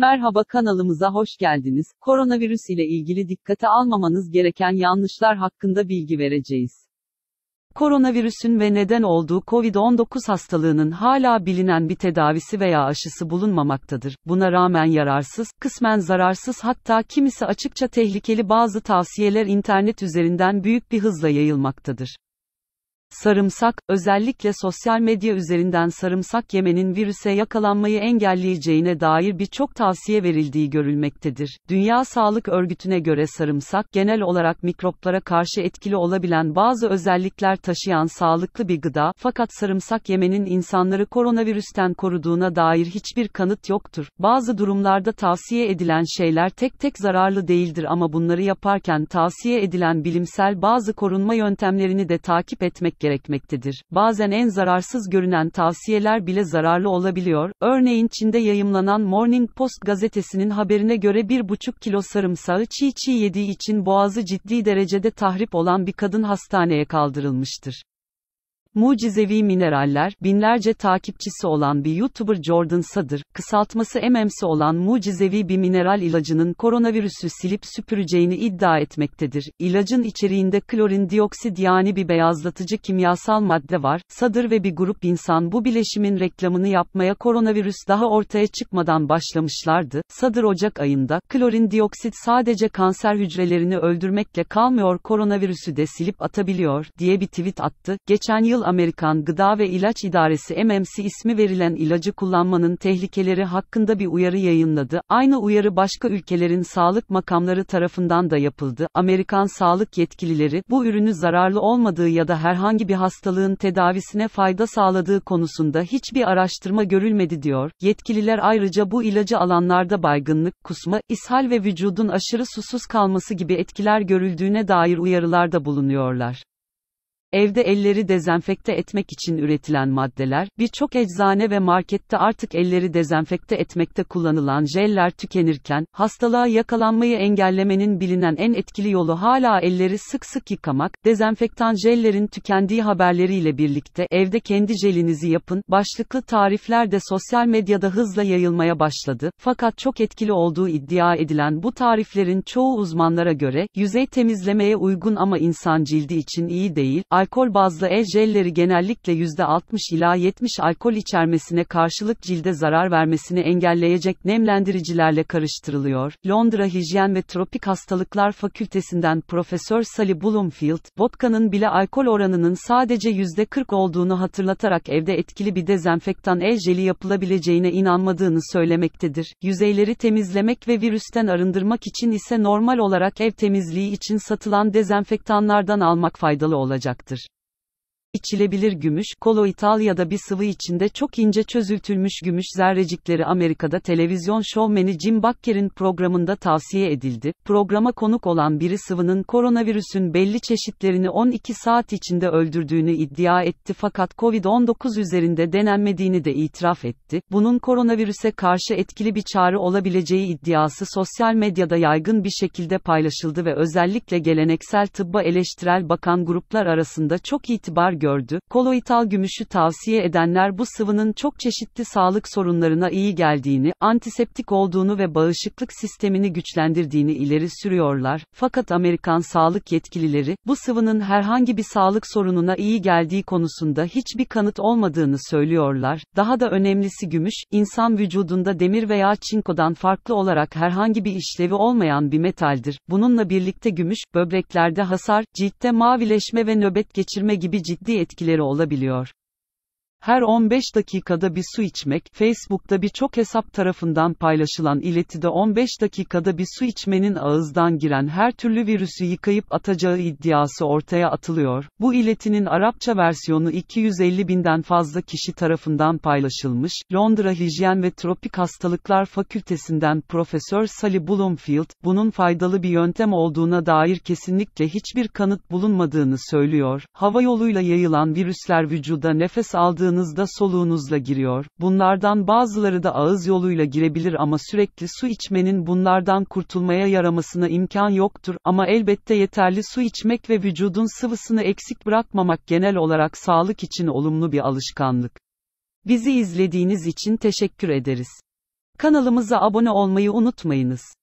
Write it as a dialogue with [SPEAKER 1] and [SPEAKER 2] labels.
[SPEAKER 1] Merhaba kanalımıza hoş geldiniz. Koronavirüs ile ilgili dikkate almamanız gereken yanlışlar hakkında bilgi vereceğiz. Koronavirüsün ve neden olduğu COVID-19 hastalığının hala bilinen bir tedavisi veya aşısı bulunmamaktadır. Buna rağmen yararsız, kısmen zararsız hatta kimisi açıkça tehlikeli bazı tavsiyeler internet üzerinden büyük bir hızla yayılmaktadır. Sarımsak, özellikle sosyal medya üzerinden sarımsak yemenin virüse yakalanmayı engelleyeceğine dair birçok tavsiye verildiği görülmektedir. Dünya Sağlık Örgütü'ne göre sarımsak genel olarak mikroplara karşı etkili olabilen bazı özellikler taşıyan sağlıklı bir gıda, fakat sarımsak yemenin insanları koronavirüsten koruduğuna dair hiçbir kanıt yoktur. Bazı durumlarda tavsiye edilen şeyler tek tek zararlı değildir ama bunları yaparken tavsiye edilen bilimsel bazı korunma yöntemlerini de takip etmek gerekmektedir. Bazen en zararsız görünen tavsiyeler bile zararlı olabiliyor. Örneğin Çin'de yayımlanan Morning Post gazetesinin haberine göre 1,5 kilo sarımsağı çiğ çiğ yediği için boğazı ciddi derecede tahrip olan bir kadın hastaneye kaldırılmıştır. Mucizevi mineraller, binlerce takipçisi olan bir YouTuber Jordan Sadır, kısaltması MMS olan mucizevi bir mineral ilacının koronavirüsü silip süpüreceğini iddia etmektedir. İlacın içeriğinde klorin dioksit yani bir beyazlatıcı kimyasal madde var. Sadır ve bir grup insan bu bileşimin reklamını yapmaya koronavirüs daha ortaya çıkmadan başlamışlardı. Sadır Ocak ayında, klorin dioksit sadece kanser hücrelerini öldürmekle kalmıyor koronavirüsü de silip atabiliyor diye bir tweet attı. Geçen yıl yıl Amerikan Gıda ve İlaç İdaresi MMC ismi verilen ilacı kullanmanın tehlikeleri hakkında bir uyarı yayınladı. Aynı uyarı başka ülkelerin sağlık makamları tarafından da yapıldı. Amerikan sağlık yetkilileri bu ürünü zararlı olmadığı ya da herhangi bir hastalığın tedavisine fayda sağladığı konusunda hiçbir araştırma görülmedi diyor. Yetkililer ayrıca bu ilacı alanlarda baygınlık, kusma, ishal ve vücudun aşırı susuz kalması gibi etkiler görüldüğüne dair uyarılarda bulunuyorlar. Evde elleri dezenfekte etmek için üretilen maddeler, birçok eczane ve markette artık elleri dezenfekte etmekte kullanılan jeller tükenirken, hastalığa yakalanmayı engellemenin bilinen en etkili yolu hala elleri sık sık yıkamak, dezenfektan jellerin tükendiği haberleriyle birlikte evde kendi jelinizi yapın, başlıklı tarifler de sosyal medyada hızla yayılmaya başladı, fakat çok etkili olduğu iddia edilen bu tariflerin çoğu uzmanlara göre, yüzey temizlemeye uygun ama insan cildi için iyi değil, Alkol bazlı el jelleri genellikle %60 ila 70 alkol içermesine karşılık cilde zarar vermesini engelleyecek nemlendiricilerle karıştırılıyor. Londra Hijyen ve Tropik Hastalıklar Fakültesinden Profesör Sally Bloomfield, vodka'nın bile alkol oranının sadece %40 olduğunu hatırlatarak evde etkili bir dezenfektan el jeli yapılabileceğine inanmadığını söylemektedir. Yüzeyleri temizlemek ve virüsten arındırmak için ise normal olarak ev temizliği için satılan dezenfektanlardan almak faydalı olacak İçilebilir gümüş, kolo İtalya'da bir sıvı içinde çok ince çözültülmüş gümüş zerrecikleri Amerika'da televizyon şovmeni Jim Bakker'in programında tavsiye edildi. Programa konuk olan biri sıvının koronavirüsün belli çeşitlerini 12 saat içinde öldürdüğünü iddia etti fakat COVID-19 üzerinde denenmediğini de itiraf etti. Bunun koronavirüse karşı etkili bir çare olabileceği iddiası sosyal medyada yaygın bir şekilde paylaşıldı ve özellikle geleneksel tıbba eleştirel bakan gruplar arasında çok itibar gördü. Koloital gümüşü tavsiye edenler bu sıvının çok çeşitli sağlık sorunlarına iyi geldiğini, antiseptik olduğunu ve bağışıklık sistemini güçlendirdiğini ileri sürüyorlar. Fakat Amerikan sağlık yetkilileri, bu sıvının herhangi bir sağlık sorununa iyi geldiği konusunda hiçbir kanıt olmadığını söylüyorlar. Daha da önemlisi gümüş, insan vücudunda demir veya çinkodan farklı olarak herhangi bir işlevi olmayan bir metaldir. Bununla birlikte gümüş, böbreklerde hasar, ciltte mavileşme ve nöbet geçirme gibi ciddi ciddi etkileri olabiliyor. Her 15 dakikada bir su içmek, Facebook'ta birçok hesap tarafından paylaşılan iletide 15 dakikada bir su içmenin ağızdan giren her türlü virüsü yıkayıp atacağı iddiası ortaya atılıyor. Bu iletinin Arapça versiyonu 250 binden fazla kişi tarafından paylaşılmış. Londra Hijyen ve Tropik Hastalıklar Fakültesinden Profesör Sally Bloomfield, bunun faydalı bir yöntem olduğuna dair kesinlikle hiçbir kanıt bulunmadığını söylüyor. Hava yoluyla yayılan virüsler vücuda nefes aldığı aldığınızda soluğunuzla giriyor, bunlardan bazıları da ağız yoluyla girebilir ama sürekli su içmenin bunlardan kurtulmaya yaramasına imkan yoktur ama elbette yeterli su içmek ve vücudun sıvısını eksik bırakmamak genel olarak sağlık için olumlu bir alışkanlık. Bizi izlediğiniz için teşekkür ederiz. Kanalımıza abone olmayı unutmayınız.